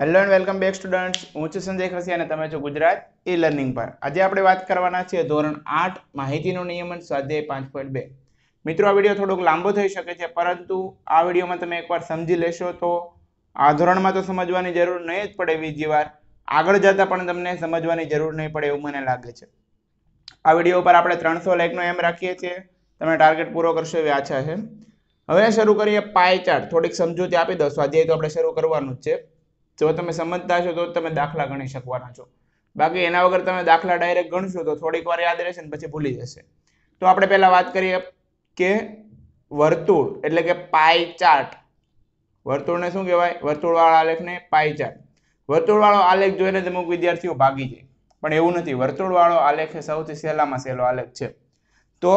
hello and welcome back students હું છું સંજય ખસી અને તમે છો ગુજરાત ઈ લર્નિંગ પર આજે આપણે વાત કરવાના છીએ ધોરણ આઠ માહિતીનું નિયમન સ્વાધ્યાય પાંચ પોઈન્ટ બે મિત્રો આ વિડીયો થોડોક લાંબો થઈ શકે છે પરંતુ આ વિડીયોમાં તમે એકવાર સમજી લેશો તો આ ધોરણમાં તો સમજવાની જરૂર નહીં જ પડે બીજી વાર આગળ જતાં પણ તમને સમજવાની જરૂર નહીં પડે એવું મને લાગે છે આ વિડીયો ઉપર આપણે ત્રણસો લાઇકનો એમ રાખીએ છીએ તમે ટાર્ગેટ પૂરો કરશો એવી આશા છે હવે શરૂ કરીએ પાય ચાર્ટ થોડીક સમજૂતી આપી દો સ્વાધ્યાય તો આપણે શરૂ કરવાનું જ છે જો તમે સમજતા છો તો તમે દાખલા ગણી શકવાના છો બાકી એના વગર તમે દાખલા ડાયરેક્ટ ગણશો તો થોડીક વાર યાદ રહેશે ને પછી ભૂલી જશે તો આપણે પહેલા વાત કરીએ કે વર્તુળ એટલે કે પાઈ ચાર્ટ વર્તુળને શું કહેવાય વર્તુળવાળા આલેખને પાઈ ચાર્ટ વર્તુળવાળો આલેખ જોઈને જ અમુક વિદ્યાર્થીઓ ભાગી જાય પણ એવું નથી વર્તુળવાળો આલેખ એ સૌથી સહેલામાં સહેલો આલેખ છે તો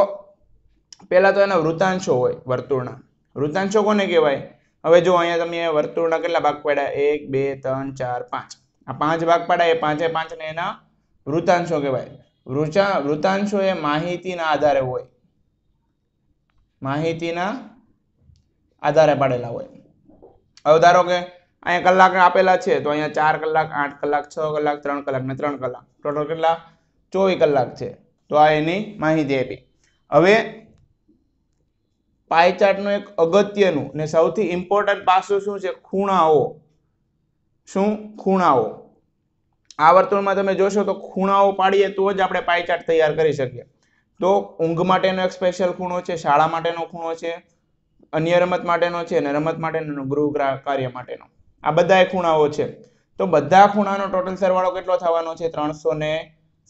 પહેલાં તો એના વૃતાંશો હોય વર્તુળના વૃતાંશો કોને કહેવાય હવે જો અહીંયા તમે વર્તુળના કેટલા ભાગ પડ્યા એક બે ત્રણ ચાર પાંચ આ પાંચ ભાગ પાડ્યા એ પાંચે પાંચને એના વૃતાંશો કહેવાય વૃચા વૃતાંશો એ માહિતીના આધારે હોય માહિતીના આધારે પાડેલા હોય હવે ધારો કે અહીંયા કલાક આપેલા છે તો અહીંયા ચાર કલાક આઠ કલાક છ કલાક ત્રણ કલાક ને ત્રણ કલાક ટોટલ કેટલા ચોવીસ કલાક છે તો આ એની માહિતી આપી હવે પાય એક અગત્યનું ને સૌથી ઇમ્પોર્ટન્ટ પાસું શું છે ખૂણાઓ શું ખૂણાઓ આ વર્તુળમાં તમે જોશો તો ખૂણાઓ પાડીએ તો જ આપણે પાય તૈયાર કરી શકીએ તો ઊંઘ માટેનો એક સ્પેશિયલ ખૂણો છે શાળા માટેનો ખૂણો છે અન્ય રમત માટેનો છે અને રમત માટેનો ગૃહ કાર્ય માટેનો આ બધા ખૂણાઓ છે તો બધા ખૂણાનો ટોટલ સરવાળો કેટલો થવાનો છે ત્રણસો ને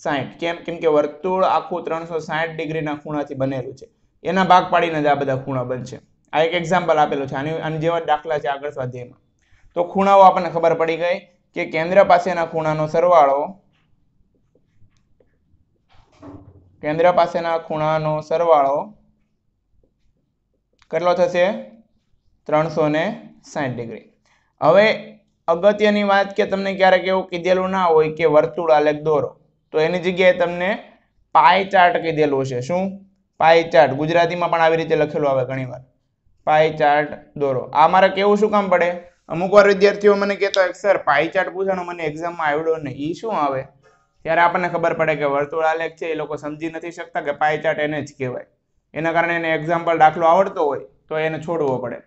સાહીઠ કેમ કેમ કે વર્તુળ આખું ત્રણસો સાઠ ડિગ્રીના ખૂણાથી બનેલું છે એના ભાગ પાડીને જ આ બધા ખૂણા બનશે આ એક એક્ઝામ્પલ આપેલું છે આની આની જેવા દાખલા છે આગળ સ્વાધ્યાયમાં તો ખૂણાઓ આપણને ખબર પડી ગઈ કે કેન્દ્ર પાસેના ખૂણાનો સરવાળો કેન્દ્ર પાસેના ખૂણાનો સરવાળો કેટલો થશે ત્રણસો ને સાઠ ડિગ્રી હવે અગત્યની વાત કે તમને ક્યારેક એવું કીધેલું ના હોય કે વર્તુળ આલેખ દોરો તો એની જગ્યાએ તમને પાય ચાર્ટ કીધેલું છે શું પાઈ ચાર્ટ ગુજરાતીમાં પણ આવી રીતે લખેલું આવે ઘણીવાર પાઈ ચાર્ટ દોરો આ મારે કેવું શું કામ પડે અમુક વાર વિદ્યાર્થીઓ મને કહેતો હોય સર પાઈ ચાર્ટ પૂછાણો મને એક્ઝામમાં આવડ્યો ને એ શું આવે ત્યારે આપણને ખબર પડે કે વર્તુળાલેખ છે એ લોકો સમજી નથી શકતા કે પાઈ ચાર્ટ એને જ કહેવાય એના કારણે એને એક્ઝામ્પલ દાખલો આવડતો હોય તો એને છોડવો પડે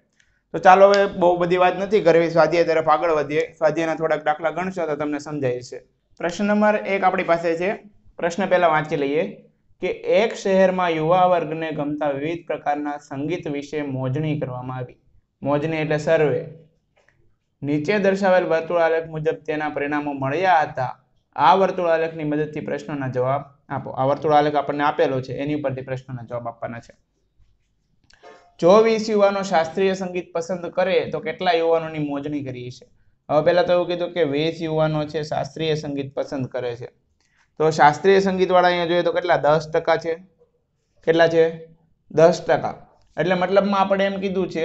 તો ચાલો હવે બહુ બધી વાત નથી કરવી સ્વાધ્યાય તરફ આગળ વધીએ સ્વાધ્યાયના થોડાક દાખલા ગણશો તો તમને સમજાય છે પ્રશ્ન નંબર એક આપણી પાસે છે પ્રશ્ન પહેલાં વાંચી લઈએ કે એક શહેરમાં યુવા વર્ગને ગમતા વિવિધ પ્રકારના સંગીત વિશે મોજણી કરવામાં આવી મોજણી એટલે સર્વે નીચે દર્શાવેલ વર્તુળાલેખ મુજબ તેના પરિણામો મળ્યા હતા આ વર્તુળ આલેખની મદદથી પ્રશ્નોના જવાબ આપો આ વર્તુળ આલેખ આપણને આપેલો છે એની ઉપરથી પ્રશ્નોના જવાબ આપવાના છે જો વીસ યુવાનો શાસ્ત્રીય સંગીત પસંદ કરે તો કેટલા યુવાનોની મોજણી કરી છે હવે પહેલાં તો એવું કીધું કે વીસ યુવાનો છે શાસ્ત્રીય સંગીત પસંદ કરે છે તો શાસ્ત્રીય સંગીતવાળા અહીંયા જોઈએ તો કેટલા દસ ટકા છે કેટલા છે દસ ટકા એટલે મતલબમાં આપણે એમ કીધું છે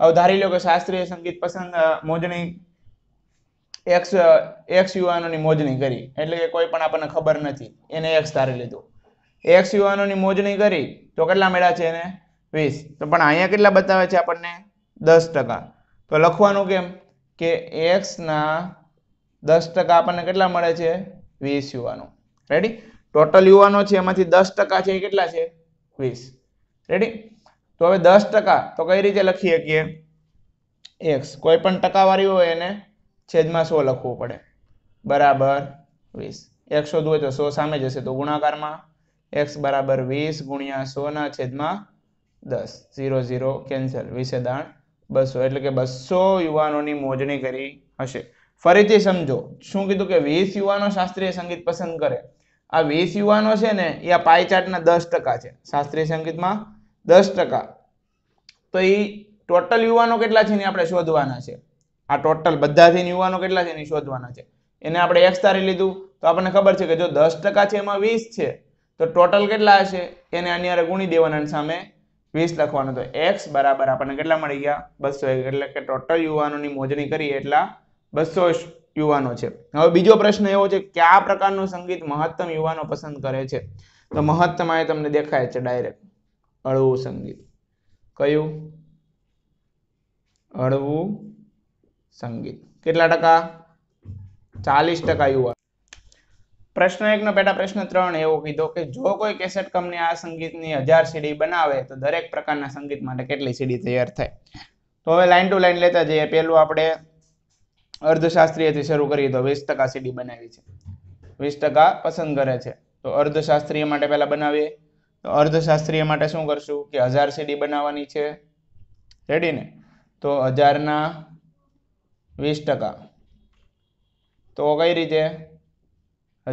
હવે ધારી લો કે શાસ્ત્રીય સંગીત પસંદ મોજણી એક્સ એક્સ યુવાનોની મોજણી કરી એટલે કે કોઈ પણ આપણને ખબર નથી એને એક્સ ધારી લીધું એક્સ યુવાનોની મોજણી કરી તો કેટલા મેળા છે એને વીસ તો પણ અહીંયા કેટલા બતાવે છે આપણને દસ ટકા તો લખવાનું કેમ કે એક્સના દસ ટકા આપણને કેટલા મળે છે વીસ યુવાનો રેડી ટોટલ યુવાનો છે એમાંથી દસ ટકા છે એ કેટલા છે વીસ રેડી તો હવે દસ ટકા તો કઈ રીતે લખી શકીએ એક્સ કોઈ પણ ટકાવારી હોય એને છેદમાં સો લખવું પડે બરાબર વીસ એકસો શોધવું તો સો સામે જશે તો ગુણાકારમાં એક્સ બરાબર વીસ ગુણ્યા સોના છેદમાં દસ ઝીરો ઝીરો કેન્સલ વીસે દાણ બસો એટલે કે બસો યુવાનોની મોજણી કરી હશે ફરીથી સમજો શું કીધું કે વીસ યુવાનો શાસ્ત્રીય સંગીત પસંદ કરે આ વીસ યુવાનો છે ને એ આ પાઈ દસ ટકા છે શાસ્ત્રીય સંગીતમાં દસ ટકા તો એ ટોટલ યુવાનો કેટલા છે ને આપણે શોધવાના છે આ ટોટલ બધાથી યુવાનો કેટલા છે ને શોધવાના છે એને આપણે એક્સ તારી લીધું તો આપણને ખબર છે કે જો દસ ટકા છે એમાં વીસ છે તો ટોટલ કેટલા હશે એને આની અરે ગુણી દેવાના સામે વીસ લખવાનું તો એક્સ બરાબર આપણને કેટલા મળી ગયા બસો એક એટલે કે ટોટલ યુવાનોની મોજણી કરી એટલા બસો યુવાનો છે હવે બીજો પ્રશ્ન એવો છે કે આ પ્રકારનું સંગીત મહત્તમ યુવાનો પસંદ કરે છે તો મહત્તમ આ તમને દેખાય છે ડાયરેક્ટ હળવું સંગીત કયું હળવું સંગીત કેટલા ટકા ચાલીસ ટકા યુવા પ્રશ્ન એકનો પેટા પ્રશ્ન ત્રણ એવો કીધો કે જો કોઈ કેસેટ કંપની આ સંગીતની હજાર સીડી બનાવે તો દરેક પ્રકારના સંગીત માટે કેટલી સીડી તૈયાર થાય તો હવે લાઇન ટુ લાઇન લેતા જઈએ પહેલું આપણે અર્ધશાસ્ત્રીયથી શરૂ કરીએ તો વીસ ટકા સીડી બનાવી છે વીસ ટકા પસંદ કરે છે તો અર્ધશાસ્ત્રીય માટે પહેલાં બનાવીએ તો અર્ધશાસ્ત્રીય માટે શું કરશું કે હજાર સીડી બનાવવાની છે રેડી ને તો હજારના વીસ ટકા તો કઈ રીતે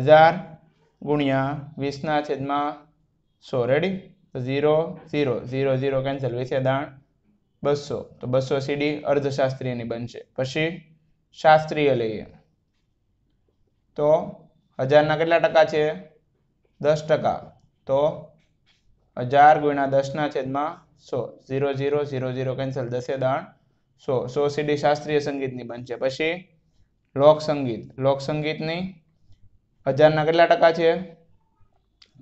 હજાર ગુણ્યા વીસના છેદમાં સો રેડી તો zero zero zero zero cancel વીસે દાણ બસો તો બસો સીડી અર્ધશાસ્ત્રીયની બનશે પછી શાસ્ત્રીય લઈએ તો હજારના કેટલા ટકા છે દસ ટકા તો હજાર ગુણ્યા દસના છેદમાં સો zero zero zero zero cancel દસે દાણ સો સો સીડી શાસ્ત્રીય સંગીતની બનશે પછી લોક સંગીત લોક સંગીતની હજારના કેટલા ટકા છે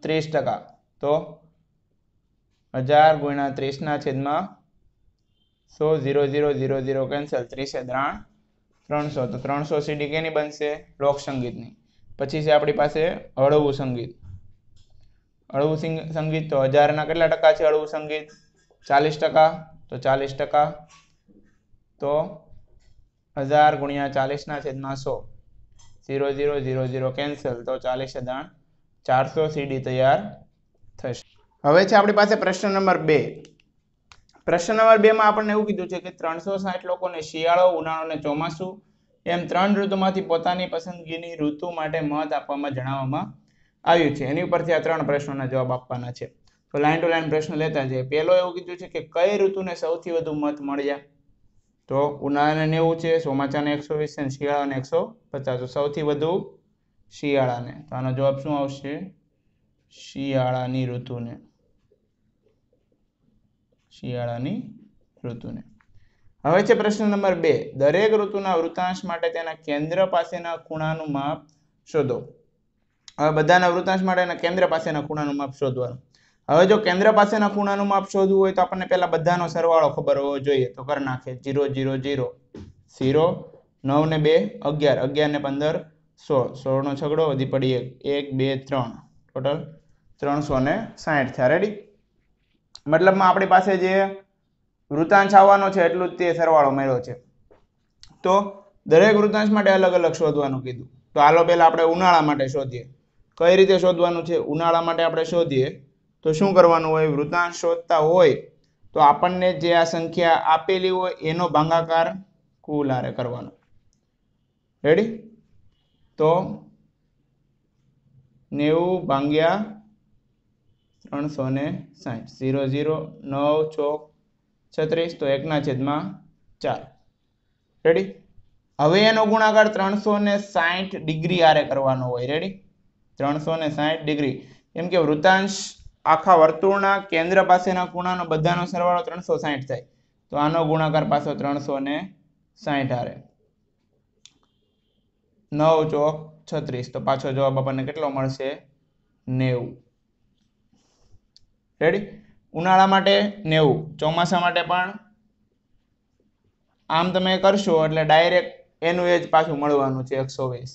ત્રીસ ટકા તો હજાર ગુણ્યા ત્રીસના છેદમાં સો zero zero zero zero cancel ત્રીસે ત્રણ ત્રણસો તો ત્રણસો સીડી કેની બનશે લોક સંગીતની પછી છે આપણી પાસે હળવું સંગીત હળવું સંગીત તો હજારના કેટલા ટકા છે હળવું સંગીત ચાલીસ ટકા તો ચાલીસ ટકા તો હજાર ગુણ્યા ચાલીસના છેદમાં સો zero zero zero zero cancel તો ચાલીસ હજાર ચારસો સીડી તૈયાર થશે હવે છે આપણી પાસે પ્રશ્ન નંબર બે પ્રશ્ન નંબર બેમાં આપણને એવું કીધું છે કે ત્રણસો સાઠ લોકોને શિયાળો ઉનાળો અને ચોમાસું એમ ત્રણ ઋતુમાંથી પોતાની પસંદગીની ઋતુ માટે મત આપવામાં જણાવવામાં આવ્યું છે એની ઉપરથી આ ત્રણ પ્રશ્નોના જવાબ આપવાના છે તો લાઈન ટુ લાઈન પ્રશ્ન લેતા જઈએ પહેલો એવું કીધું છે કે કઈ ઋતુને સૌથી વધુ મત મળ્યા તો ઉનાળાને નેવું છે ચોમાસાને એકસો વીસ અને શિયાળાને એકસો પચાસ તો સૌથી વધુ શિયાળાને તો આનો જવાબ શું આવશે શિયાળાની ઋતુને શિયાળાની ઋતુને હવે છે પ્રશ્ન નંબર બે દરેક ઋતુના વૃતાંશ માટે તેના કેન્દ્ર પાસેના ખૂણાનું માપ શોધો હવે બધાના વૃતાંશ માટેના કેન્દ્ર પાસેના ખૂણાનું માપ શોધવાનું હવે જો કેન્દ્ર પાસેના ખૂણાનું માપ શોધવું હોય તો આપણને પહેલાં બધાનો સરવાળો ખબર હોવો જોઈએ તો કરી નાખે જીરો જીરો જીરો ઝીરો નવ ને બે અગિયાર અગિયાર ને પંદર સોળ સોળનો છગડો વધી પડી એક એક બે ત્રણ ટોટલ ત્રણસો ને સાહીઠ થયા રેડી મતલબમાં આપણી પાસે જે વૃતાંશ આવવાનો છે એટલું જ તે સરવાળો મળ્યો છે તો દરેક વૃતાંશ માટે અલગ અલગ શોધવાનું કીધું તો આલો પહેલાં આપણે ઉનાળા માટે શોધીએ કઈ રીતે શોધવાનું છે ઉનાળા માટે આપણે શોધીએ તો શું કરવાનું હોય વૃતાંશ શોધતા હોય તો આપણને જે આ સંખ્યા આપેલી હોય એનો ભાંગાકાર કુલારે કરવાનો રેડી તો નેવું ભાંગ્યા ત્રણસો ને સાહીઠ ઝીરો ઝીરો નવ ચોક છત્રીસ તો એકના છેદમાં ચાર રેડી હવે એનો ગુણાકાર ત્રણસો ને સાહીઠ ડિગ્રી આરે કરવાનો હોય રેડી ત્રણસો ને સાહીઠ ડિગ્રી કેમ કે વૃતાંશ આખા વર્તુળના કેન્દ્ર પાસેના ખૂણાનો બધાનો સરવાળો ત્રણસો સાહીઠ થાય તો આનો ગુણાકાર પાછો ત્રણસો ને સાહીઠ આરે નવ ચોક છત્રીસ તો પાછો જવાબ આપણને કેટલો મળશે નેવું રેડી ઉનાળા માટે નેવું ચોમાસા માટે પણ આમ તમે કરશો એટલે ડાયરેક્ટ એનું એજ પાછું મળવાનું છે એકસો વીસ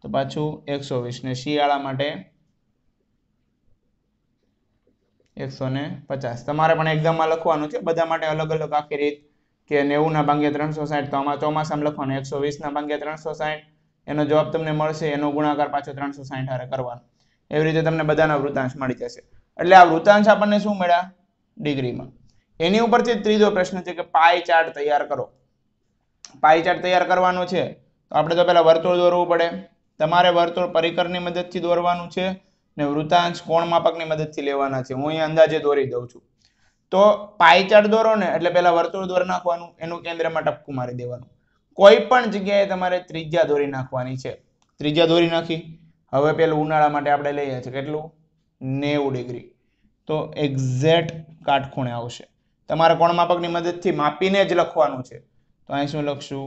તો પાછું એકસો વીસ ને શિયાળા માટે એકસો ને પચાસ તમારે પણ એક્ઝામમાં લખવાનું છે બધા માટે અલગ અલગ આખી રીત કે નેવુંના ભાંગે ત્રણસો સાઠ તો આમાં ચોમાસામાં લખવાનું એકસો વીસના ભાંગે ત્રણસો સાઠ એનો જવાબ તમને મળશે એનો ગુણાકાર પાછો ત્રણસો સાઠ હારે કરવાનો એવી રીતે તમને બધાના વૃતાંશ મળી જશે એટલે આ વૃતાંશ આપણને શું મળ્યા ડિગ્રીમાં એની ઉપરથી ત્રીજો પ્રશ્ન છે કે પાય ચાર્ટ તૈયાર કરો પાય ચાર્ટ તૈયાર કરવાનો છે તો આપણે તો પહેલાં વર્તુળ દોરવું પડે તમારે વર્તુળ પરિકરની મદદથી દોરવાનું છે ને વૃતાંશ કોણ માપકની મદદથી લેવાના છે હું અહીંયા અંદાજે દોરી દઉં છું તો પાય ચાર્ટ દોરો ને એટલે પહેલાં વર્તુળ દોરી નાખવાનું એનું કેન્દ્રમાં ટપકું મારી દેવાનું કોઈ પણ જગ્યાએ તમારે ત્રીજા દોરી નાખવાની છે ત્રિજ્યા દોરી નાખી હવે પેલું ઉનાળા માટે આપણે લઈએ છીએ કેટલું નેવું ડિગ્રી તો એક્ઝેક્ટ કાટખૂણે આવશે તમારે કોણ માપકની મદદથી માપીને જ લખવાનું છે તો અહીં શું લખશું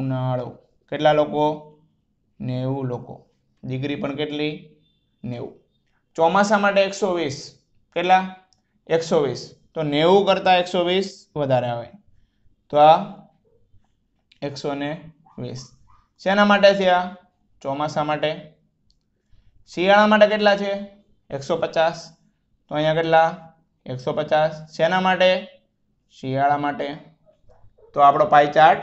ઉનાળો કેટલા લોકો નેવું લોકો ડિગ્રી પણ કેટલી નેવું ચોમાસા માટે એકસો વીસ કેટલા એકસો વીસ તો નેવું કરતાં એકસો વીસ વધારે આવે તો આ એકસો ને વીસ શેના માટે છે આ ચોમાસા માટે શિયાળા માટે કેટલા છે એકસો પચાસ તો અહીંયા કેટલા એકસો પચાસ શેના માટે શિયાળા માટે તો આપણો પાઈ ચાર્ટ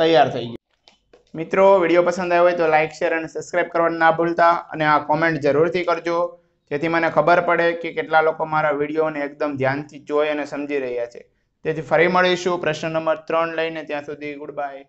તૈયાર થઈ ગયો મિત્રો વિડીયો પસંદ આવ્યો હોય તો લાઇક શેર અને સબસ્ક્રાઈબ કરવાનું ના ભૂલતા અને આ કોમેન્ટ જરૂરથી કરજો જેથી મને ખબર પડે કે કેટલા લોકો મારા વિડીયોને એકદમ ધ્યાનથી જોઈ અને સમજી રહ્યા છે તેથી ફરી મળીશું પ્રશ્ન નંબર ત્રણ લઈને ત્યાં સુધી ગુડ બાય